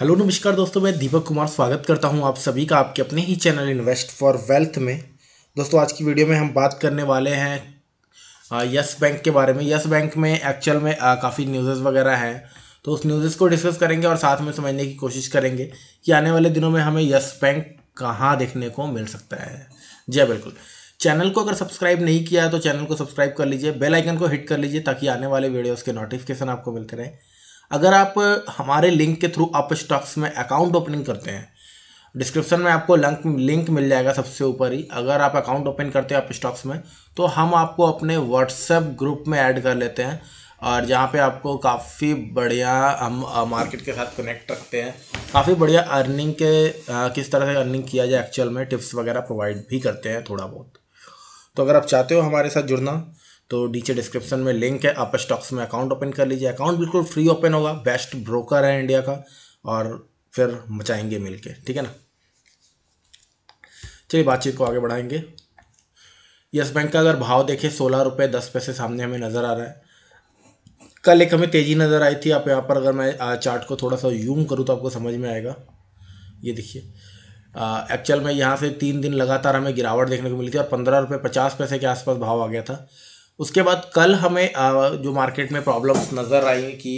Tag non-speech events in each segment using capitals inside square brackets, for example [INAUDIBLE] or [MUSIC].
hello नमस्कार दोस्तों मैं दीपक कुमार स्वागत करता हूं आप सभी का आपके अपने ही चैनल इन्वेस्ट फॉर वेल्थ में दोस्तों आज की वीडियो में हम बात करने वाले हैं यस बैंक के बारे में यस बैंक में एक्चुअल में काफ़ी न्यूज़ वगैरह हैं तो उस न्यूज़ को डिस्कस करेंगे और साथ में समझने की कोशिश करेंगे कि आने वाले दिनों में हमें यस बैंक कहाँ देखने को मिल सकता है जी हाँ, बिल्कुल चैनल को अगर सब्सक्राइब नहीं किया है तो चैनल को सब्सक्राइब कर लीजिए बेल आइकन को हिट कर लीजिए ताकि आने वाले वीडियोस के नोटिफिकेशन आपको मिलते रहें अगर आप हमारे लिंक के थ्रू आप स्टॉक्स में अकाउंट ओपनिंग करते हैं डिस्क्रिप्शन में आपको लंक लिंक मिल जाएगा सबसे ऊपर ही अगर आप अकाउंट ओपन करते हैं आप स्टॉक्स में तो हम आपको अपने व्हाट्सएप ग्रुप में ऐड कर लेते हैं और जहाँ पे आपको काफ़ी बढ़िया हम मार्केट के साथ कनेक्ट रखते हैं काफ़ी बढ़िया अर्निंग के आ, किस तरह से अर्निंग किया जाए एक्चुअल में टिप्स वगैरह प्रोवाइड भी करते हैं थोड़ा बहुत तो अगर आप चाहते हो हमारे साथ जुड़ना तो नीचे डिस्क्रिप्शन में लिंक है आप स्टॉक्स में अकाउंट ओपन कर लीजिए अकाउंट बिल्कुल फ्री ओपन होगा बेस्ट ब्रोकर है इंडिया का और फिर मचाएंगे मिलके ठीक है ना चलिए बातचीत को आगे बढ़ाएंगे यस बैंक का अगर भाव देखें सोलह रुपये दस पैसे सामने हमें नज़र आ रहा है कल एक हमें तेज़ी नज़र आई थी आप यहाँ पर अगर मैं चार्ट को थोड़ा सा यूम करूँ तो आपको समझ में आएगा ये देखिए एक्चुअल में यहाँ से तीन दिन लगातार हमें गिरावट देखने को मिली थी और पंद्रह रुपये पचास पैसे के आसपास भाव आ गया था उसके बाद कल हमें जो मार्केट में प्रॉब्लम्स नज़र आई कि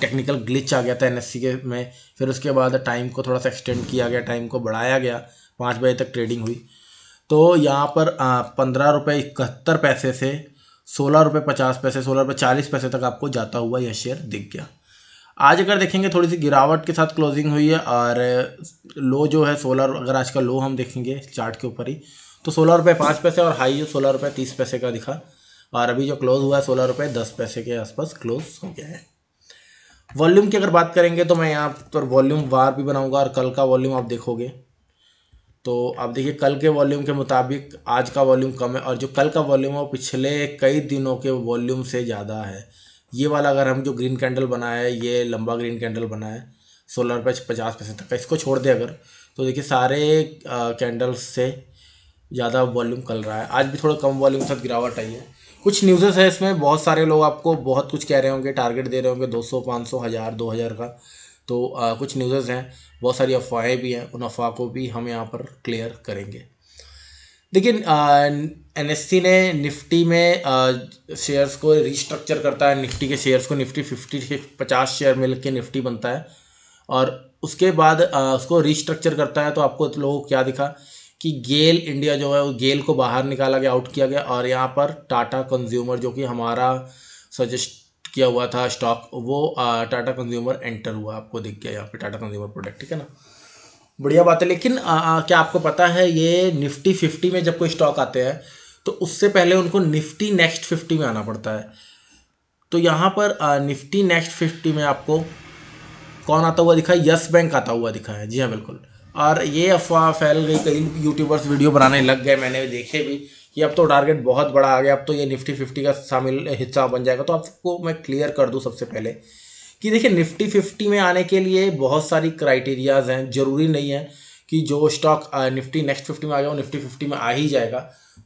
टेक्निकल ग्लिच आ गया था एन के में फिर उसके बाद टाइम को थोड़ा सा एक्सटेंड किया गया टाइम को बढ़ाया गया पाँच बजे तक ट्रेडिंग हुई तो यहाँ पर पंद्रह रुपये इकहत्तर पैसे से सोलह रुपये पचास पैसे सोलह रुपये चालीस पैसे तक आपको जाता हुआ यह शेयर दिख गया आज अगर देखेंगे थोड़ी सी गिरावट के साथ क्लोजिंग हुई है और लो जो है सोलह अगर आज का लो हम देखेंगे चार्ट के ऊपर ही तो सोलह रुपये पाँच पैसे और हाई जो सोलह रुपये तीस पैसे का दिखा और अभी जो क्लोज़ हुआ है सोलह रुपये दस पैसे के आसपास क्लोज़ हो गया है वॉल्यूम की अगर बात करेंगे तो मैं यहाँ पर वॉल्यूम वार भी बनाऊंगा और कल का वॉल्यूम आप देखोगे तो आप देखिए कल के वॉल्यूम के मुताबिक आज का वॉल्यूम कम है और जो कल का वॉल्यूम है वो पिछले कई दिनों के वॉल्यूम से ज़्यादा है ये वाला अगर हम जो ग्रीन कैंडल बनाया है ये लंबा ग्रीन कैंडल बना है सोलह रुपये पचास पैसे तक का इसको छोड़ दे अगर तो देखिए सारे कैंडल्स से ज़्यादा वॉल्यूम कल रहा है आज भी थोड़ा कम वॉल्यूम के साथ गिरावट आई है कुछ न्यूज़ेस है इसमें बहुत सारे लोग आपको बहुत कुछ कह रहे होंगे टारगेट दे रहे होंगे दो सौ पाँच सौ हज़ार दो हज़ार का तो आ, कुछ न्यूज़ेस हैं बहुत सारी अफवाहें भी हैं उन अफवाह को भी हम यहाँ पर क्लियर करेंगे लेकिन एन एस ने निफ्टी में शेयर्स को रिस्ट्रक्चर करता है निफ्टी के शेयर्स को निफ्टी फिफ्टी से पचास शेयर मिल के निफ्टी बनता है और उसके बाद आ, उसको रिस्ट्रक्चर करता है तो आपको तो लोगों को क्या दिखा कि गेल इंडिया जो है वो गेल को बाहर निकाला गया आउट किया गया और यहाँ पर टाटा कंज्यूमर जो कि हमारा सजेस्ट किया हुआ था स्टॉक वो टाटा कंज्यूमर एंटर हुआ आपको दिख गया यहाँ पे टाटा कंज्यूमर प्रोडक्ट ठीक है ना बढ़िया बात है लेकिन आ, आ, क्या आपको पता है ये निफ्टी फिफ्टी में जब कोई स्टॉक आते हैं तो उससे पहले उनको निफ्टी नेक्स्ट फिफ्टी में आना पड़ता है तो यहाँ पर आ, निफ्टी नेक्स्ट फिफ्टी में आपको कौन आता हुआ दिखा है यस बैंक आता हुआ दिखा है जी हाँ बिल्कुल और ये अफवाह फैल गई कई यूट्यूबर्स वीडियो बनाने लग गए मैंने देखे भी कि अब तो टारगेट बहुत बड़ा आ गया अब तो ये निफ्टी फिफ्टी का शामिल हिस्सा बन जाएगा तो आपको मैं क्लियर कर दूँ सबसे पहले कि देखिए निफ्टी फिफ्टी में आने के लिए बहुत सारी क्राइटेरियाज़ हैं ज़रूरी नहीं है कि जो स्टॉक निफ्टी नेक्स्ट फिफ्टी में आ गया वो निफ्टी फिफ्टी में आ ही जाएगा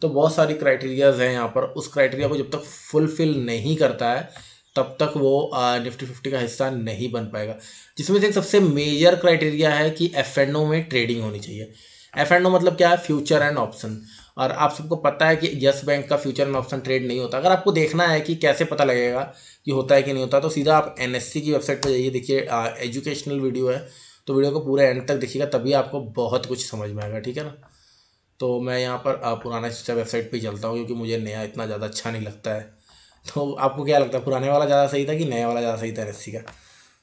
तो बहुत सारी क्राइटेरियाज़ हैं यहाँ पर उस क्राइटेरिया को जब तक फुलफिल नहीं करता है तब तक वो निफ्टी फिफ्टी का हिस्सा नहीं बन पाएगा जिसमें से सबसे मेजर क्राइटेरिया है कि एफ एंड ओ में ट्रेडिंग होनी चाहिए एफ एंड ओ मतलब क्या है फ्यूचर एंड ऑप्शन और आप सबको पता है कि यस बैंक का फ्यूचर एंड ऑप्शन ट्रेड नहीं होता अगर आपको देखना है कि कैसे पता लगेगा कि होता है कि नहीं होता तो सीधा आप एन e की वेबसाइट पर जाइए देखिए एजुकेशनल वीडियो है तो वीडियो को पूरा एंड तक देखिएगा तभी आपको बहुत कुछ समझ में आएगा ठीक है ना तो मैं यहाँ पर पुराना वेबसाइट पर चलता हूँ क्योंकि मुझे नया इतना ज़्यादा अच्छा नहीं लगता है तो आपको क्या लगता है पुराने वाला ज़्यादा सही था कि नया वाला ज़्यादा सही था एन का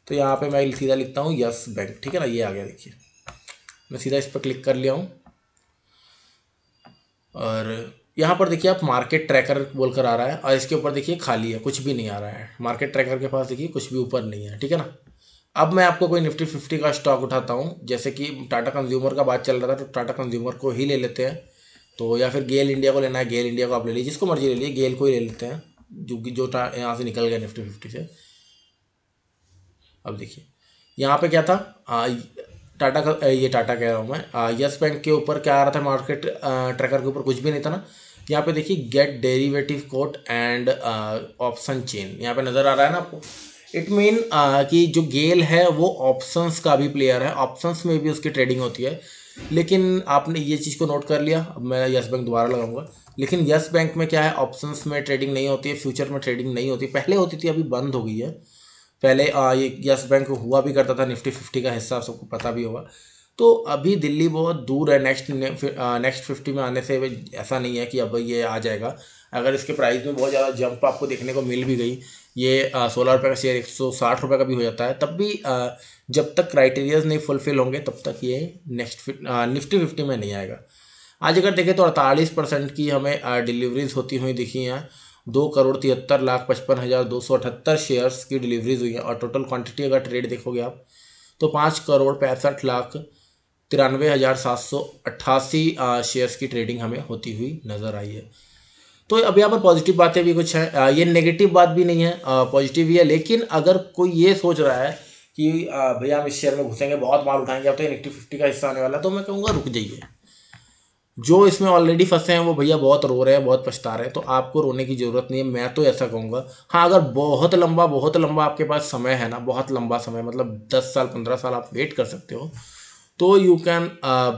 तो यहाँ पे मैं सीधा लिखता हूँ यस बैंक ठीक है ना ये आ गया देखिए मैं सीधा इस पर क्लिक कर लिया हूँ और यहाँ पर देखिए आप मार्केट ट्रैकर बोलकर आ रहा है और इसके ऊपर देखिए खाली है कुछ भी नहीं आ रहा है मार्केट ट्रैकर के पास देखिए कुछ भी ऊपर नहीं है ठीक है ना अब मैं आपको कोई निफ्टी फिफ्टी का स्टॉक उठाता हूँ जैसे कि टाटा कंज्यूमर का बात चल रहा था तो टाटा कंज्यूमर को ही ले लेते हैं तो या फिर गेल इंडिया को लेना है गेल इंडिया को आप ले लीजिए जिसको मर्जी ले लीजिए गेल को ही ले लेते हैं जो कि जो यहाँ से निकल गया निफ्टी फिफ्टी से अब देखिए यहाँ पे क्या था टाटा का ये टाटा कह रहा हूँ मैं यस बैंक के ऊपर क्या आ रहा था मार्केट ट्रैकर के ऊपर कुछ भी नहीं था ना यहाँ पे देखिए get derivative quote and option chain यहाँ पे नज़र आ रहा है ना आपको इट मीन कि जो गेल है वो ऑप्शंस का भी प्लेयर है ऑप्शंस में भी उसकी ट्रेडिंग होती है लेकिन आपने ये चीज़ को नोट कर लिया अब मैं यस बैंक दोबारा लगाऊंगा लेकिन यस बैंक में क्या है ऑप्शंस में ट्रेडिंग नहीं होती है फ्यूचर में ट्रेडिंग नहीं होती पहले होती थी अभी बंद हो गई है पहले आ, ये यस बैंक हुआ भी करता था निफ्टी फिफ्टी का हिस्सा सबको पता भी होगा तो अभी दिल्ली बहुत दूर है नेक्स्ट नेक्स्ट फिफ्टी में आने से ऐसा नहीं है कि अब ये आ जाएगा अगर इसके प्राइस में बहुत ज़्यादा जंप आपको देखने को मिल भी गई ये सोलह रुपये का शेयर एक सौ साठ रुपये का भी हो जाता है तब भी आ, जब तक क्राइटेरियाज नहीं फुलफिल होंगे तब तक ये नेक्स्ट निफ्टी फिफ्टी में नहीं आएगा आज अगर देखें तो अड़तालीस परसेंट की हमें डिलीवरीज होती हुई दिखी हैं दो करोड़ तिहत्तर लाख पचपन हज़ार दो सौ अठहत्तर शेयर्स की डिलीवरीज हुई हैं और टोटल क्वांटिटी अगर ट्रेड देखोगे आप तो पाँच करोड़ पैंसठ लाख तिरानवे हज़ार सात सौ अट्ठासी शेयर्स की ट्रेडिंग हमें होती हुई नज़र आई है तो अब यहाँ पर पॉजिटिव बातें भी कुछ हैं ये नेगेटिव बात भी नहीं है पॉजिटिव ही है लेकिन अगर कोई ये सोच रहा है कि भैया हम इस शेयर में घुसेंगे बहुत माल उठाएंगे अब तो निफ्टी फिफ्टी का हिस्सा आने वाला है तो मैं कहूँगा रुक जाइए जो इसमें ऑलरेडी फंसे हैं वो भैया बहुत रो रहे हैं बहुत पछता रहे हैं तो आपको रोने की ज़रूरत नहीं है मैं तो ऐसा कहूँगा हाँ अगर बहुत लंबा बहुत लंबा आपके पास समय है ना बहुत लंबा समय मतलब दस साल पंद्रह साल आप वेट कर सकते हो तो you can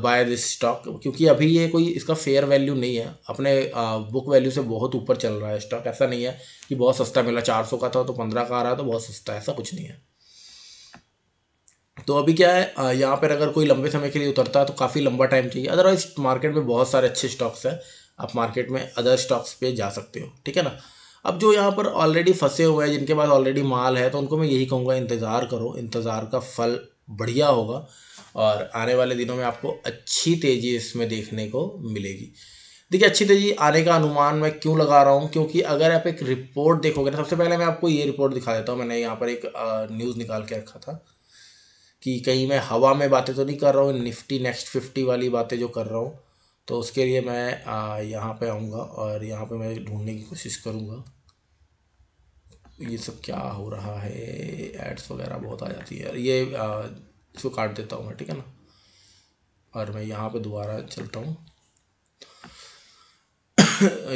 buy this stock क्योंकि अभी ये कोई इसका फेयर वैल्यू नहीं है अपने बुक uh, वैल्यू से बहुत ऊपर चल रहा है स्टॉक ऐसा नहीं है कि बहुत सस्ता मिला चार सौ का था तो पंद्रह का आ रहा है तो बहुत सस्ता ऐसा कुछ नहीं है तो अभी क्या है uh, यहाँ पर अगर कोई लंबे समय के लिए उतरता है तो काफ़ी लंबा टाइम चाहिए अदरवाइज मार्केट में बहुत सारे अच्छे स्टॉक्स हैं आप मार्केट में अदर स्टॉक्स पे जा सकते हो ठीक है ना अब जो यहाँ पर ऑलरेडी फंसे हुए हैं जिनके पास ऑलरेडी माल है तो उनको मैं यही कहूँगा इंतज़ार करो इंतज़ार का फल बढ़िया होगा और आने वाले दिनों में आपको अच्छी तेज़ी इसमें देखने को मिलेगी देखिए अच्छी तेज़ी आने का अनुमान मैं क्यों लगा रहा हूँ क्योंकि अगर आप एक रिपोर्ट देखोगे ना सबसे पहले मैं आपको ये रिपोर्ट दिखा देता हूँ मैंने यहाँ पर एक न्यूज़ निकाल के रखा था कि कहीं मैं हवा में बातें तो नहीं कर रहा हूँ निफ्टी नेक्स्ट फिफ्टी वाली बातें जो कर रहा हूँ तो उसके लिए मैं यहाँ पर आऊँगा और यहाँ पर मैं ढूँढने की कोशिश करूँगा ये सब क्या हो रहा है एड्स वगैरह बहुत आ जाती है ये इसको काट देता हूँ मैं ठीक है ना और मैं यहाँ पे दोबारा चलता हूँ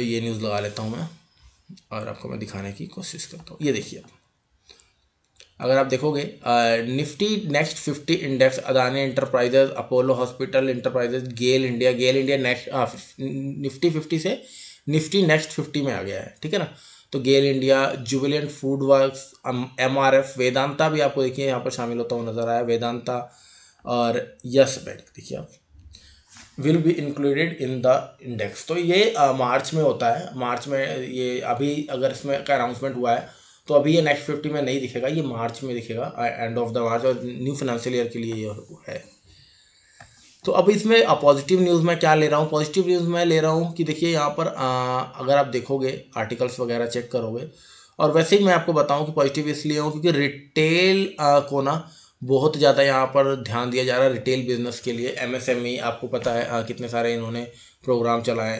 [COUGHS] ये न्यूज़ लगा लेता हूँ मैं और आपको मैं दिखाने की कोशिश करता हूँ ये देखिए आप अगर आप देखोगे Nifty next fifty index Adani enterprises Apollo hospital enterprises GAIL India GAIL India next Nifty fifty से निफ्टी नेक्स्ट फिफ्टी में आ गया है ठीक है ना तो GAIL India Jubilant food work M R F Vedanta भी आपको देखिए यहाँ पर शामिल होता हुआ नज़र आया वेदांता और यस बैंक देखिए आप will be included in the index तो ये आ, मार्च में होता है मार्च में ये अभी अगर इसमें का अनाउंसमेंट हुआ है तो अभी ये नेक्स्ट फिफ्टी में नहीं दिखेगा ये मार्च में दिखेगा एंड ऑफ द मार्च और न्यू फाइनेंशियल ईयर के लिए ये है तो अब इसमें पॉजिटिव न्यूज़ में क्या ले रहा हूँ पॉजिटिव न्यूज़ में ले रहा हूँ कि देखिए यहाँ पर आ, अगर आप देखोगे आर्टिकल्स वगैरह चेक करोगे और वैसे ही मैं आपको बताऊँ कि पॉजिटिव इसलिए हूँ क्योंकि रिटेल आ, को ना बहुत ज़्यादा यहाँ पर ध्यान दिया जा रहा है रिटेल बिजनेस के लिए एमएसएमई e, आपको पता है आ, कितने सारे इन्होंने प्रोग्राम चलाए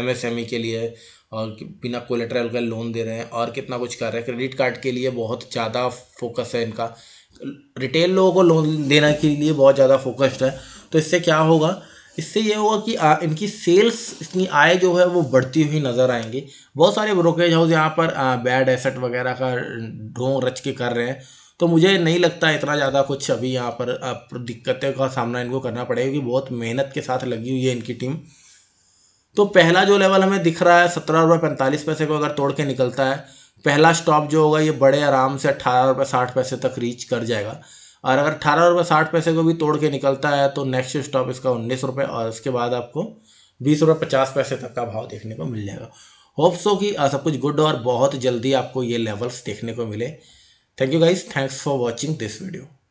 एमएसएमई e के लिए और बिना कोलेट्रल का लोन दे रहे हैं और कितना कुछ कर रहे हैं क्रेडिट कार्ड के लिए बहुत ज़्यादा फोकस है इनका रिटेल लोगों को लोन देने के लिए बहुत ज़्यादा फोकस्ड है तो इससे क्या होगा इससे ये होगा कि आ, इनकी सेल्स इतनी आय जो है वो बढ़ती हुई नज़र आएंगी बहुत सारे ब्रोकरेज हाउस यहाँ पर बैड एसेट वगैरह का ढोंग रच के कर रहे हैं तो मुझे नहीं लगता इतना ज़्यादा कुछ अभी यहाँ पर दिक्कतें का सामना इनको करना पड़ेगा क्योंकि बहुत मेहनत के साथ लगी हुई है इनकी टीम तो पहला जो लेवल हमें दिख रहा है सत्रह रुपये पैंतालीस पैसे को अगर तोड़ के निकलता है पहला स्टॉप जो होगा ये बड़े आराम से अट्ठारह रुपये साठ पैसे तक रीच कर जाएगा और अगर अठारह रुपये साठ पैसे को भी तोड़ के निकलता है तो नेक्स्ट स्टॉप इसका उन्नीस रुपये और इसके बाद आपको बीस रुपये पचास पैसे तक का भाव देखने को मिल जाएगा होप सो कि सब कुछ गुड और बहुत जल्दी आपको ये लेवल्स देखने को मिले thank you guys thanks for watching this video